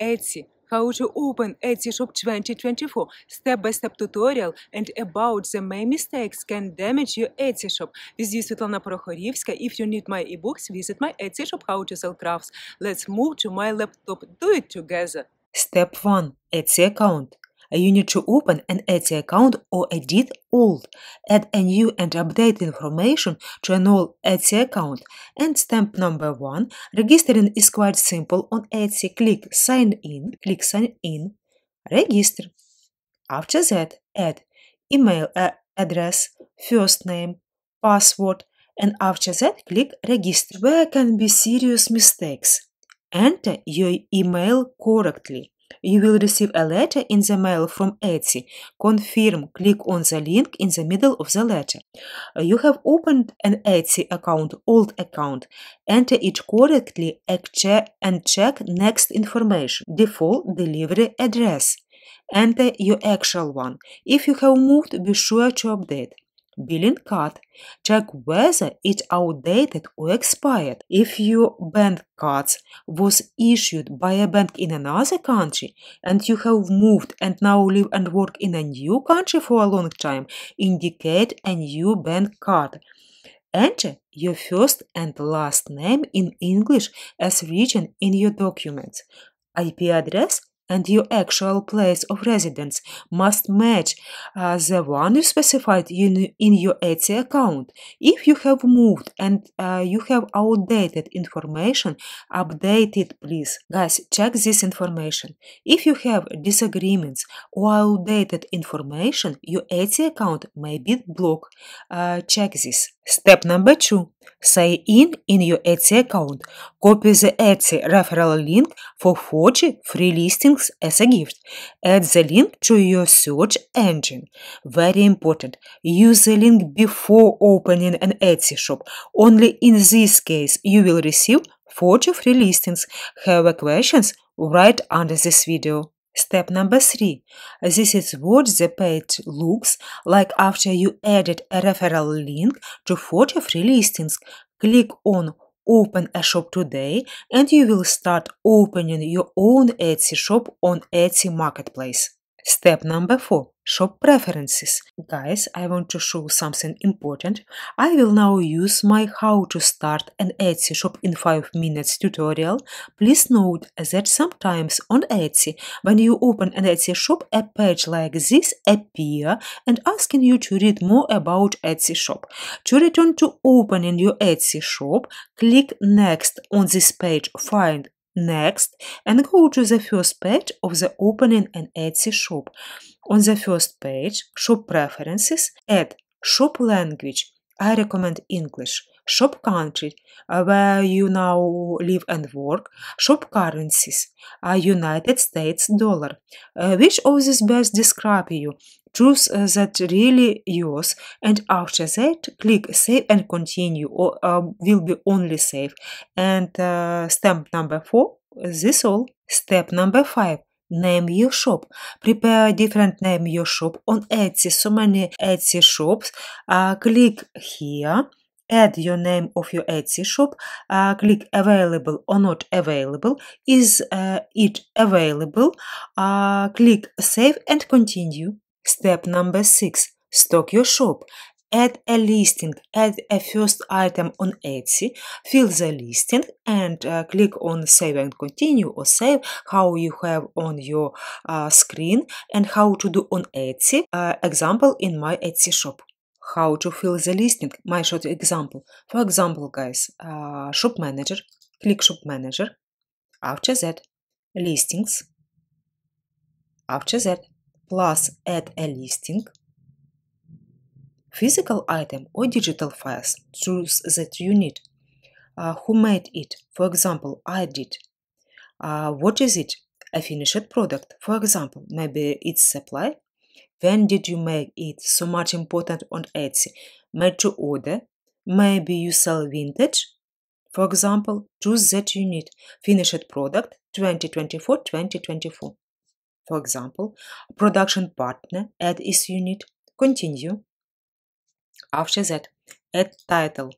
Etsy, how to open Etsy Shop 2024 step-by-step -step tutorial and about the main mistakes can damage your Etsy shop. This is Svetlana Prokhorivska. If you need my ebooks, visit my Etsy shop How to Sell Crafts. Let's move to my laptop. Do it together. Step 1. Etsy account. You need to open an Etsy account or edit old, add a new and update information to an old Etsy account. And step number one, registering is quite simple on Etsy. Click sign in, click sign in, register. After that, add email address, first name, password, and after that click register. Where can be serious mistakes? Enter your email correctly you will receive a letter in the mail from Etsy. Confirm, click on the link in the middle of the letter. You have opened an Etsy account, old account. Enter it correctly and check next information, default delivery address. Enter your actual one. If you have moved, be sure to update. Billing Check whether it's outdated or expired. If your bank card was issued by a bank in another country and you have moved and now live and work in a new country for a long time, indicate a new bank card. Enter your first and last name in English as written in your documents. IP address and your actual place of residence must match uh, the one you specified in, in your Etsy account. If you have moved and uh, you have outdated information, update it please. Guys, check this information. If you have disagreements or outdated information, your Etsy account may be blocked. Uh, check this. Step number two, sign in in your Etsy account. Copy the Etsy referral link for 40 free listings as a gift. Add the link to your search engine. Very important, use the link before opening an Etsy shop. Only in this case you will receive 40 free listings. Have questions? Right under this video. Step number three. This is what the page looks like after you added a referral link to 43 listings. Click on Open a shop today and you will start opening your own Etsy shop on Etsy Marketplace. Step number four shop preferences. Guys, I want to show something important. I will now use my how to start an Etsy shop in 5 minutes tutorial. Please note that sometimes on Etsy, when you open an Etsy shop, a page like this appear and asking you to read more about Etsy shop. To return to opening your Etsy shop, click next on this page find next and go to the first page of the opening an Etsy shop. On the first page, Shop Preferences, add Shop Language. I recommend English. Shop country, where you now live and work. Shop currencies, a United States dollar. Uh, which of these best describe you? Choose uh, that really yours, and after that, click Save and Continue, or uh, will be only save. And uh, stamp number four. This all. Step number five name your shop prepare different name your shop on etsy so many etsy shops uh, click here add your name of your etsy shop uh, click available or not available is uh, it available uh, click save and continue step number six stock your shop add a listing, add a first item on Etsy, fill the listing and uh, click on save and continue or save how you have on your uh, screen and how to do on Etsy, uh, example in my Etsy shop. How to fill the listing, my short example. For example, guys, uh, shop manager, click shop manager. After that, listings. After that, plus add a listing physical item or digital files, tools that you need. Uh, who made it? For example, I did. Uh, what is it? A finished product. For example, maybe it's supply. When did you make it? So much important on Etsy. Made to order. Maybe you sell vintage. For example, choose that you need. Finished product 2024-2024. For example, production partner, add is unit, continue, after that, add title,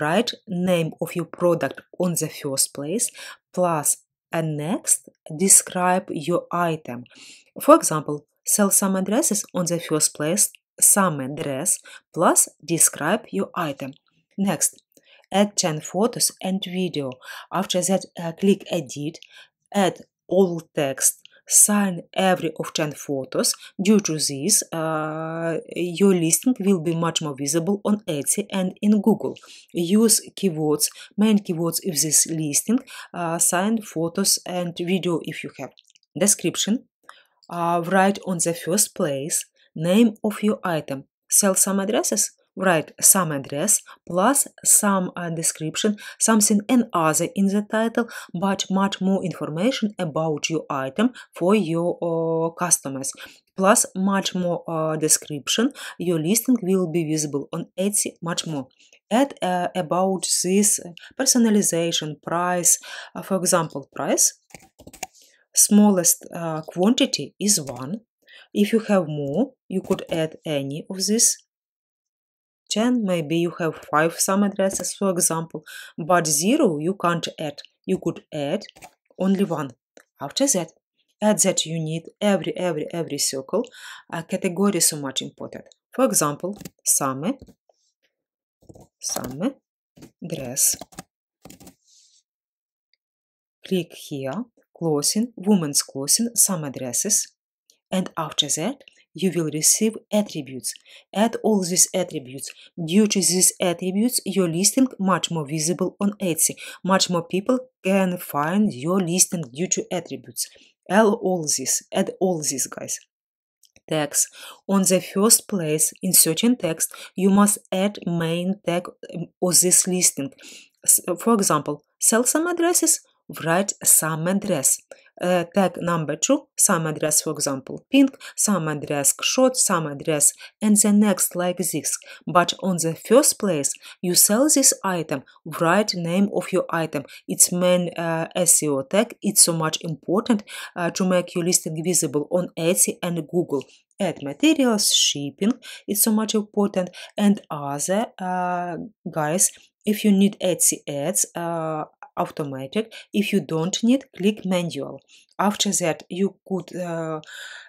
write name of your product on the first place, plus and next describe your item. For example, sell some dresses on the first place, some address plus describe your item. Next, add 10 photos and video. After that, uh, click edit, add all text sign every of 10 photos. Due to this, uh, your listing will be much more visible on Etsy and in Google. Use keywords, main keywords of this listing, uh, sign photos and video if you have. Description. Uh, write on the first place name of your item. Sell some addresses? write some address plus some uh, description, something and other in the title, but much more information about your item for your uh, customers. Plus much more uh, description, your listing will be visible on Etsy much more. Add uh, about this personalization, price, uh, for example, price. Smallest uh, quantity is one. If you have more, you could add any of this 10 maybe you have 5 some addresses for example but 0 you can't add you could add only one after that add that you need every every every circle a category so much important for example summer summer dress click here clothing women's clothing summer dresses and after that you will receive attributes. Add all these attributes. Due to these attributes, your listing much more visible on Etsy. Much more people can find your listing due to attributes. Add all this. Add all this, guys tags. On the first place, in searching text, you must add main tag um, of this listing. For example, sell some addresses, write some address uh, tag number two, some address, for example, pink, some address short, some address, and the next like this. But on the first place, you sell this item, write name of your item. It's main uh, SEO tag. It's so much important uh, to make your listing visible on Etsy and Google add materials, shipping, it's so much important, and other uh, guys. If you need Etsy ads, uh, automated. If you don't need, click manual. After that, you could uh,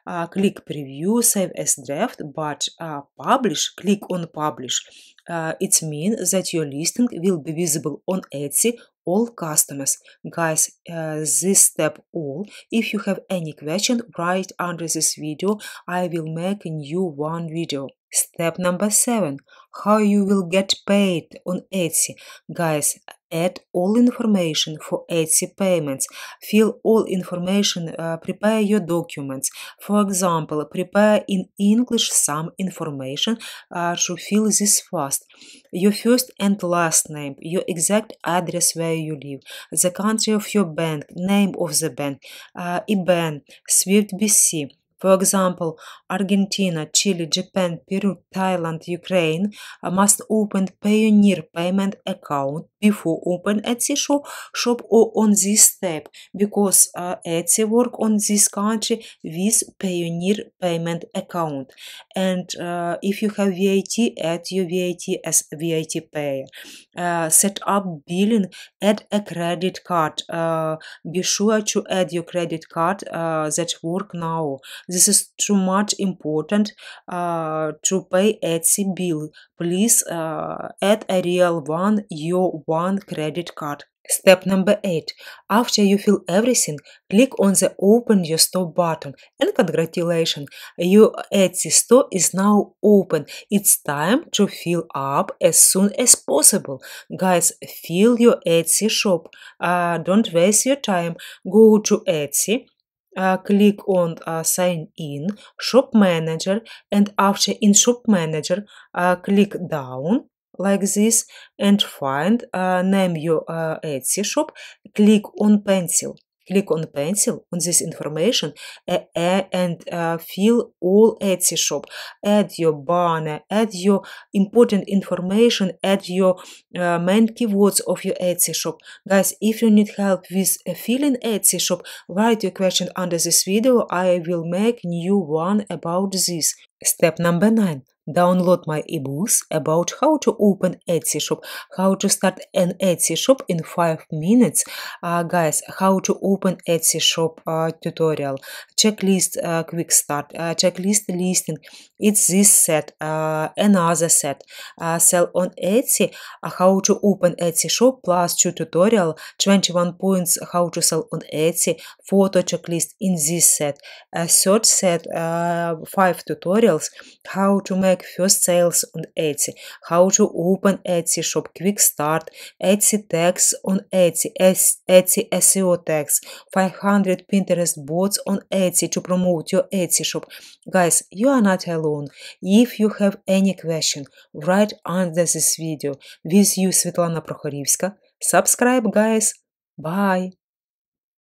uh, click preview, save as draft, but uh, publish, click on publish. Uh, it means that your listing will be visible on Etsy all customers. Guys, uh, this step all. If you have any question, write under this video, I will make a new one video. Step number 7. How you will get paid on Etsy. Guys, add all information for Etsy payments, fill all information, uh, prepare your documents. For example, prepare in English some information uh, to fill this fast. Your first and last name, your exact address where you live, the country of your bank, name of the bank, uh, IBAN, SWIFT BC, for example, Argentina, Chile, Japan, Peru, Thailand, Ukraine must open pioneer payment account before open Etsy shop or on this step because uh, Etsy work on this country with pioneer payment account. And uh, if you have VAT, add your VAT as VAT payer. Uh, set up billing, add a credit card. Uh, be sure to add your credit card uh, that work now this is too much important uh, to pay Etsy bill. Please uh, add a real one, your one credit card. Step number 8. After you fill everything, click on the Open Your Store button and congratulations, your Etsy store is now open. It's time to fill up as soon as possible. Guys, fill your Etsy shop. Uh, don't waste your time. Go to Etsy uh, click on uh, sign in shop manager and after in shop manager uh, click down like this and find name your Etsy shop click on pencil click on pencil on this information uh, uh, and fill all Etsy shop. Add your banner, add your important information, add your uh, main keywords of your Etsy shop. Guys, if you need help with filling Etsy shop, write your question under this video. I will make new one about this. Step number nine. Download my ebooks about how to open Etsy shop, how to start an Etsy shop in five minutes, uh, guys. How to open Etsy shop uh, tutorial, checklist, uh, quick start, uh, checklist listing. It's this set, uh, another set, uh, sell on Etsy, how to open Etsy shop plus two tutorial, 21 points how to sell on Etsy, photo checklist in this set, a third set, five tutorial tutorials how to make first sales on Etsy, how to open Etsy shop, quick start, Etsy tags on Etsy, Etsy SEO tags, 500 Pinterest bots on Etsy to promote your Etsy shop. Guys, you are not alone. If you have any question, write under this video. With you, Svetlana Prokhorivska. Subscribe, guys. Bye.